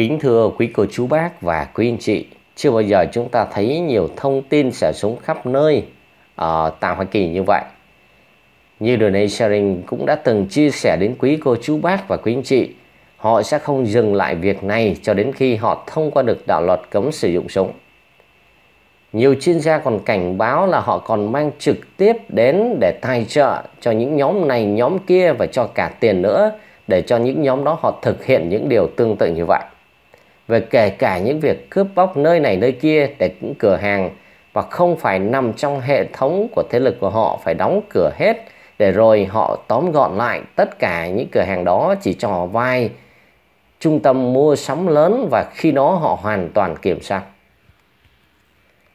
Kính thưa quý cô chú bác và quý anh chị, chưa bao giờ chúng ta thấy nhiều thông tin xả súng khắp nơi ở ờ, Tạm Hoa Kỳ như vậy. Như Donate Sharing cũng đã từng chia sẻ đến quý cô chú bác và quý anh chị, họ sẽ không dừng lại việc này cho đến khi họ thông qua được đạo luật cấm sử dụng súng. Nhiều chuyên gia còn cảnh báo là họ còn mang trực tiếp đến để tài trợ cho những nhóm này nhóm kia và cho cả tiền nữa để cho những nhóm đó họ thực hiện những điều tương tự như vậy về kể cả những việc cướp bóc nơi này nơi kia để những cửa hàng và không phải nằm trong hệ thống của thế lực của họ phải đóng cửa hết để rồi họ tóm gọn lại tất cả những cửa hàng đó chỉ cho vai trung tâm mua sắm lớn và khi đó họ hoàn toàn kiểm soát.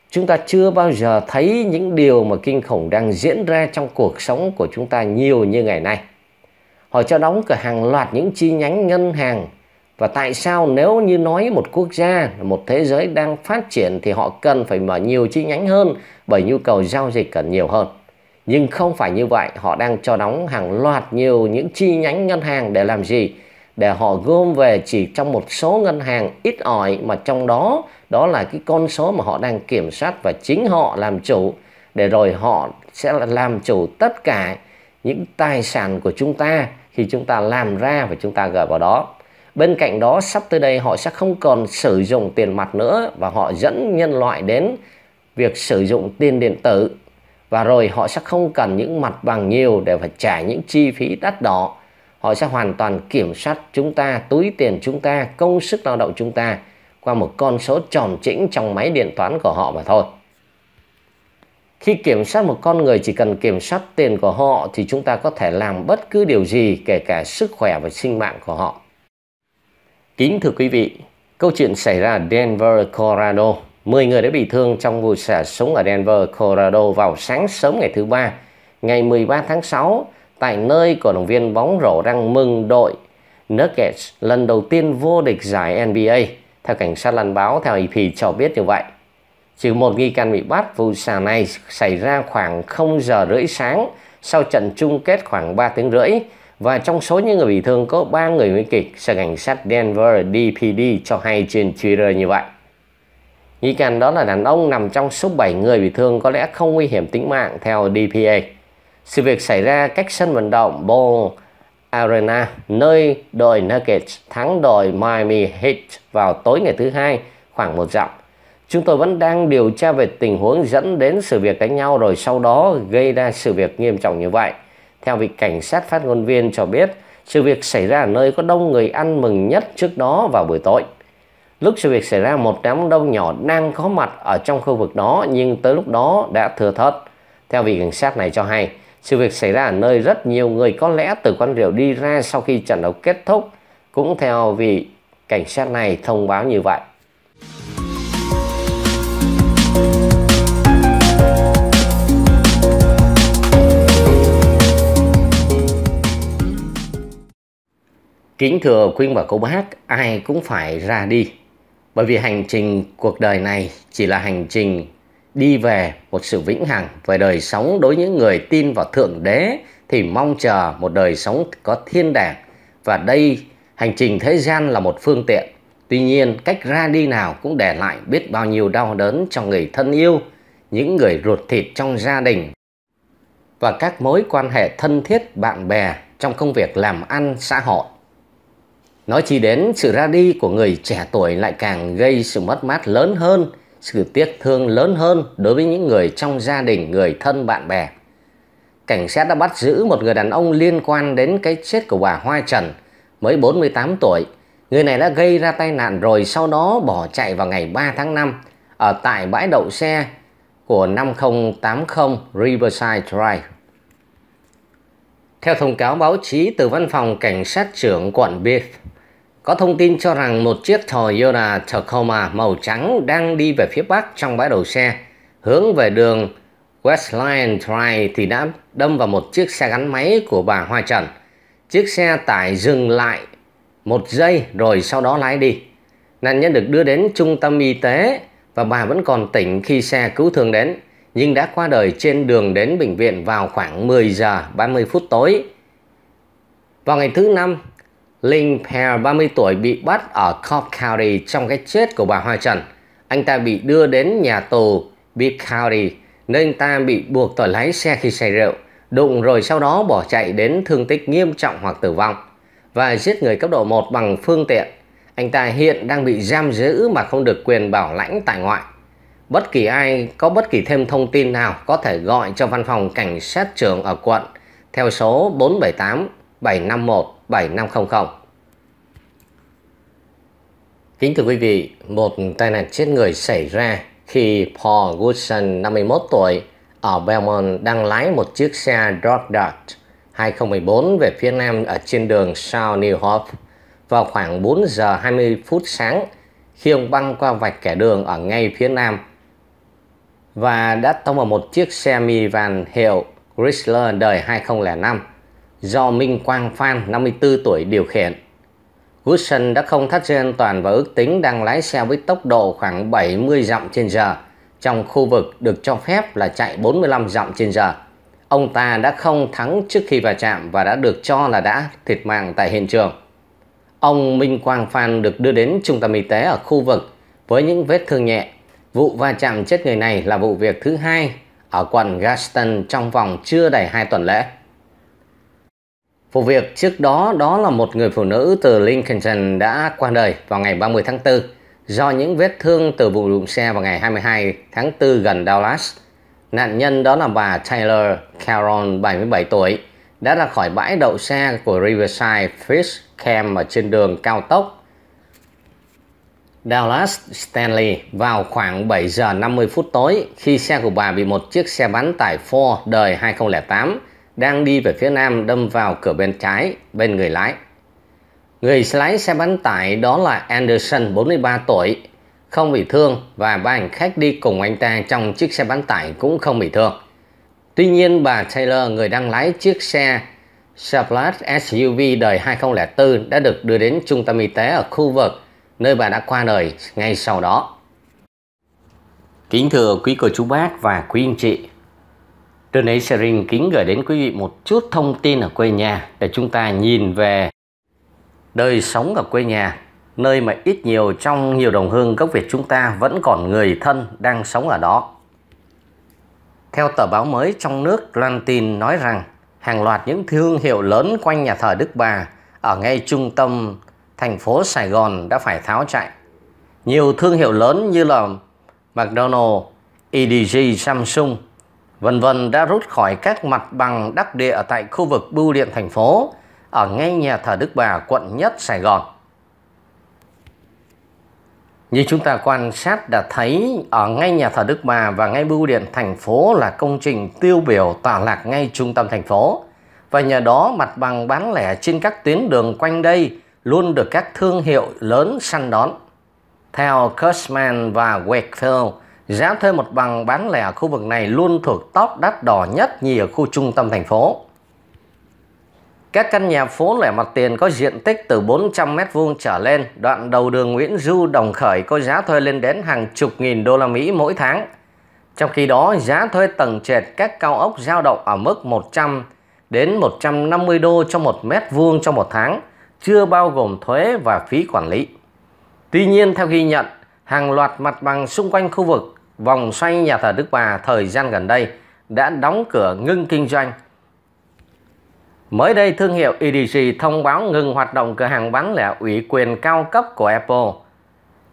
Chúng ta chưa bao giờ thấy những điều mà kinh khủng đang diễn ra trong cuộc sống của chúng ta nhiều như ngày nay. Họ cho đóng cửa hàng loạt những chi nhánh ngân hàng và tại sao nếu như nói một quốc gia một thế giới đang phát triển thì họ cần phải mở nhiều chi nhánh hơn bởi nhu cầu giao dịch cần nhiều hơn nhưng không phải như vậy họ đang cho đóng hàng loạt nhiều những chi nhánh ngân hàng để làm gì để họ gom về chỉ trong một số ngân hàng ít ỏi mà trong đó đó là cái con số mà họ đang kiểm soát và chính họ làm chủ để rồi họ sẽ làm chủ tất cả những tài sản của chúng ta khi chúng ta làm ra và chúng ta gửi vào đó bên cạnh đó sắp tới đây họ sẽ không còn sử dụng tiền mặt nữa và họ dẫn nhân loại đến việc sử dụng tiền điện tử và rồi họ sẽ không cần những mặt bằng nhiều để phải trả những chi phí đắt đỏ họ sẽ hoàn toàn kiểm soát chúng ta túi tiền chúng ta công sức lao động chúng ta qua một con số tròn chỉnh trong máy điện toán của họ mà thôi khi kiểm soát một con người chỉ cần kiểm soát tiền của họ thì chúng ta có thể làm bất cứ điều gì kể cả sức khỏe và sinh mạng của họ Kính thưa quý vị, câu chuyện xảy ra ở Denver, Colorado. 10 người đã bị thương trong vụ xả súng ở Denver, Colorado vào sáng sớm ngày thứ ba, ngày 13 tháng 6, tại nơi cổ động viên bóng rổ đang mừng đội Nuggets lần đầu tiên vô địch giải NBA. Theo cảnh sát lần báo, theo AP cho biết như vậy. Chỉ một nghi can bị bắt, vụ xả này xảy ra khoảng 0 giờ rưỡi sáng sau trận chung kết khoảng 3 tiếng rưỡi và trong số những người bị thương có 3 người nguy kịch, sở cảnh sát Denver DPD cho hay trên Twitter như vậy. Nghi can đó là đàn ông nằm trong số 7 người bị thương có lẽ không nguy hiểm tính mạng theo DPA. Sự việc xảy ra cách sân vận động Ball Arena, nơi đội Nuggets thắng đội Miami Heat vào tối ngày thứ hai khoảng một dặm. Chúng tôi vẫn đang điều tra về tình huống dẫn đến sự việc đánh nhau rồi sau đó gây ra sự việc nghiêm trọng như vậy. Theo vị cảnh sát phát ngôn viên cho biết, sự việc xảy ra ở nơi có đông người ăn mừng nhất trước đó vào buổi tối. Lúc sự việc xảy ra, một đám đông nhỏ đang có mặt ở trong khu vực đó nhưng tới lúc đó đã thừa thớt. Theo vị cảnh sát này cho hay, sự việc xảy ra ở nơi rất nhiều người có lẽ từ quán rượu đi ra sau khi trận đấu kết thúc. Cũng theo vị cảnh sát này thông báo như vậy. Kính thưa quý và cô bác, ai cũng phải ra đi. Bởi vì hành trình cuộc đời này chỉ là hành trình đi về một sự vĩnh hằng về đời sống đối với những người tin vào Thượng Đế thì mong chờ một đời sống có thiên đàng. Và đây, hành trình thế gian là một phương tiện. Tuy nhiên, cách ra đi nào cũng để lại biết bao nhiêu đau đớn cho người thân yêu, những người ruột thịt trong gia đình và các mối quan hệ thân thiết bạn bè trong công việc làm ăn xã hội Nói chi đến sự ra đi của người trẻ tuổi lại càng gây sự mất mát lớn hơn, sự tiếc thương lớn hơn đối với những người trong gia đình, người thân, bạn bè. Cảnh sát đã bắt giữ một người đàn ông liên quan đến cái chết của bà Hoa Trần, mới 48 tuổi. Người này đã gây ra tai nạn rồi sau đó bỏ chạy vào ngày 3 tháng 5 ở tại bãi đậu xe của 5080 Riverside Drive. Theo thông cáo báo chí từ văn phòng cảnh sát trưởng quận Beef, có thông tin cho rằng một chiếc Toyota Tacoma màu trắng đang đi về phía bắc trong bãi đậu xe, hướng về đường Westline Drive thì đã đâm vào một chiếc xe gắn máy của bà Hoa Trần. Chiếc xe tải dừng lại một giây rồi sau đó lái đi. Nạn nhân được đưa đến trung tâm y tế và bà vẫn còn tỉnh khi xe cứu thương đến, nhưng đã qua đời trên đường đến bệnh viện vào khoảng 10 giờ 30 phút tối. Vào ngày thứ năm, Linh Pear 30 tuổi bị bắt ở Cobb County trong cái chết của bà Hoa Trần. Anh ta bị đưa đến nhà tù Bibb County nên ta bị buộc tội lái xe khi say rượu, đụng rồi sau đó bỏ chạy đến thương tích nghiêm trọng hoặc tử vong và giết người cấp độ 1 bằng phương tiện. Anh ta hiện đang bị giam giữ mà không được quyền bảo lãnh tại ngoại. Bất kỳ ai có bất kỳ thêm thông tin nào có thể gọi cho văn phòng cảnh sát trưởng ở quận theo số 478 751 7500. Kính thưa quý vị, một tai nạn chết người xảy ra khi Paul Goodson, 51 tuổi, ở Belmont đang lái một chiếc xe Dodge Dart 2014 về phía nam ở trên đường South New Hope vào khoảng 4 giờ 20 phút sáng khi ông băng qua vạch kẻ đường ở ngay phía nam và đã tông vào một chiếc xe minivan hiệu Chrysler đời 2005 do Minh Quang Phan 54 tuổi điều khiển. Goodson đã không thắt dây an toàn và ước tính đang lái xe với tốc độ khoảng 70 dặm trên giờ trong khu vực được cho phép là chạy 45 dặm trên giờ. Ông ta đã không thắng trước khi va chạm và đã được cho là đã thiệt mạng tại hiện trường. Ông Minh Quang Phan được đưa đến trung tâm y tế ở khu vực với những vết thương nhẹ. Vụ va chạm chết người này là vụ việc thứ hai ở quận Gaston trong vòng chưa đầy 2 tuần lễ. Vụ việc trước đó đó là một người phụ nữ từ Lincoln đã qua đời vào ngày 30 tháng 4 do những vết thương từ vụ đụng xe vào ngày 22 tháng 4 gần Dallas. Nạn nhân đó là bà Taylor Carroll, 77 tuổi, đã ra khỏi bãi đậu xe của Riverside Fish Camp ở trên đường cao tốc Dallas Stanley vào khoảng 7 giờ 50 phút tối khi xe của bà bị một chiếc xe bán tải Ford đời 2008 đang đi về phía nam đâm vào cửa bên trái bên người lái. Người lái xe bán tải đó là Anderson 43 tuổi, không bị thương và ba hành khách đi cùng anh ta trong chiếc xe bán tải cũng không bị thương. Tuy nhiên bà Taylor người đang lái chiếc xe Chevrolet SUV đời 2004 đã được đưa đến trung tâm y tế ở khu vực nơi bà đã qua đời ngay sau đó. Kính thưa quý cô chú bác và quý anh chị, Đơn ấy Sharing kính gửi đến quý vị một chút thông tin ở quê nhà để chúng ta nhìn về đời sống ở quê nhà, nơi mà ít nhiều trong nhiều đồng hương gốc Việt chúng ta vẫn còn người thân đang sống ở đó. Theo tờ báo mới trong nước loan tin nói rằng hàng loạt những thương hiệu lớn quanh nhà thờ Đức Bà ở ngay trung tâm thành phố Sài Gòn đã phải tháo chạy. Nhiều thương hiệu lớn như là McDonald's, EDG, Samsung – vân vân đã rút khỏi các mặt bằng đắc địa tại khu vực bưu điện thành phố ở ngay nhà thờ Đức Bà quận nhất Sài Gòn. Như chúng ta quan sát đã thấy ở ngay nhà thờ Đức Bà và ngay bưu điện thành phố là công trình tiêu biểu tọa lạc ngay trung tâm thành phố. Và nhờ đó mặt bằng bán lẻ trên các tuyến đường quanh đây luôn được các thương hiệu lớn săn đón. Theo Cushman và Wakefield, Giá thuê mặt bằng bán lẻ ở khu vực này luôn thuộc top đắt đỏ nhất như ở khu trung tâm thành phố. Các căn nhà phố lẻ mặt tiền có diện tích từ 400m2 trở lên, đoạn đầu đường Nguyễn Du Đồng Khởi có giá thuê lên đến hàng chục nghìn đô la Mỹ mỗi tháng. Trong khi đó, giá thuê tầng trệt các cao ốc giao động ở mức 100 đến 150 đô cho một mét vuông trong một tháng, chưa bao gồm thuế và phí quản lý. Tuy nhiên, theo ghi nhận, hàng loạt mặt bằng xung quanh khu vực vòng xoay nhà thờ Đức Bà thời gian gần đây đã đóng cửa ngưng kinh doanh. Mới đây, thương hiệu EDG thông báo ngừng hoạt động cửa hàng bán lẻ ủy quyền cao cấp của Apple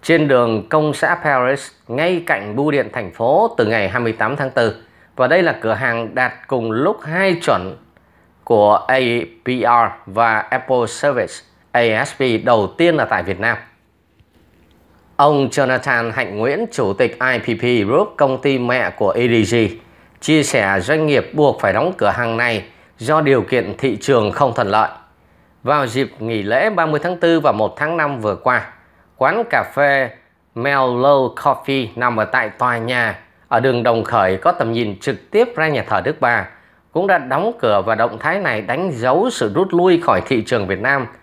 trên đường công xã Paris ngay cạnh bưu điện thành phố từ ngày 28 tháng 4 và đây là cửa hàng đạt cùng lúc hai chuẩn của APR và Apple Service ASP đầu tiên là tại Việt Nam. Ông Jonathan Hạnh Nguyễn, Chủ tịch IPP Group, công ty mẹ của EDG, chia sẻ doanh nghiệp buộc phải đóng cửa hàng này do điều kiện thị trường không thuận lợi. Vào dịp nghỉ lễ 30 tháng 4 và 1 tháng 5 vừa qua, quán cà phê Mellow Coffee nằm ở tại tòa nhà ở đường Đồng Khởi có tầm nhìn trực tiếp ra nhà thờ Đức Bà cũng đã đóng cửa và động thái này đánh dấu sự rút lui khỏi thị trường Việt Nam –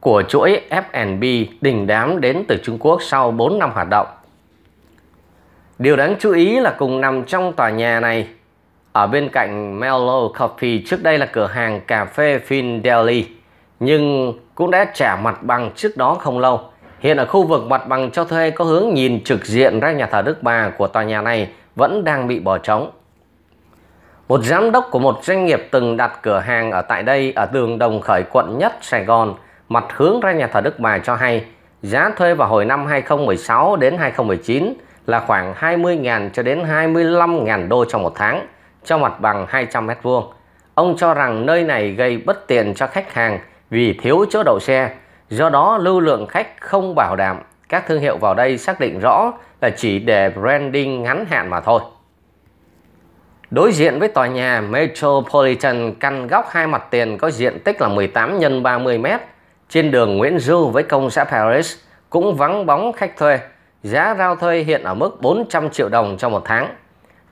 của chuỗi F&B đỉnh đám đến từ Trung Quốc sau 4 năm hoạt động. Điều đáng chú ý là cùng nằm trong tòa nhà này, ở bên cạnh Mellow Coffee trước đây là cửa hàng cà phê Fin Deli, nhưng cũng đã trả mặt bằng trước đó không lâu. Hiện ở khu vực mặt bằng cho thuê có hướng nhìn trực diện ra nhà thờ Đức Bà của tòa nhà này vẫn đang bị bỏ trống. Một giám đốc của một doanh nghiệp từng đặt cửa hàng ở tại đây ở đường Đồng Khởi quận nhất Sài Gòn – mặt hướng ra nhà thờ Đức Bà cho hay giá thuê vào hồi năm 2016 đến 2019 là khoảng 20.000 cho đến 25.000 đô trong một tháng cho mặt bằng 200 mét vuông. Ông cho rằng nơi này gây bất tiện cho khách hàng vì thiếu chỗ đậu xe, do đó lưu lượng khách không bảo đảm. Các thương hiệu vào đây xác định rõ là chỉ để branding ngắn hạn mà thôi. Đối diện với tòa nhà Metropolitan căn góc hai mặt tiền có diện tích là 18 x 30 mét trên đường Nguyễn Du với công xã Paris cũng vắng bóng khách thuê. Giá rau thuê hiện ở mức 400 triệu đồng trong một tháng.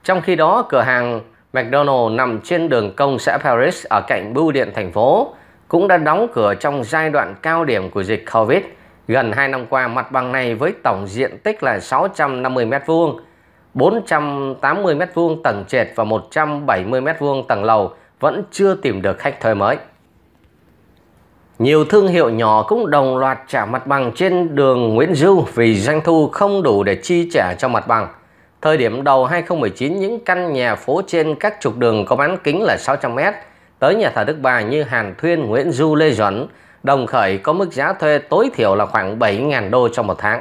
Trong khi đó, cửa hàng McDonald nằm trên đường công xã Paris ở cạnh bưu điện thành phố cũng đã đóng cửa trong giai đoạn cao điểm của dịch Covid. Gần 2 năm qua, mặt bằng này với tổng diện tích là 650 m2, 480 m2 tầng trệt và 170 m2 tầng lầu vẫn chưa tìm được khách thuê mới. Nhiều thương hiệu nhỏ cũng đồng loạt trả mặt bằng trên đường Nguyễn Du vì doanh thu không đủ để chi trả cho mặt bằng. Thời điểm đầu 2019, những căn nhà phố trên các trục đường có bán kính là 600m tới nhà thờ Đức Bà như Hàn Thuyên, Nguyễn Du, Lê Duẩn, đồng khởi có mức giá thuê tối thiểu là khoảng 7.000 đô trong một tháng.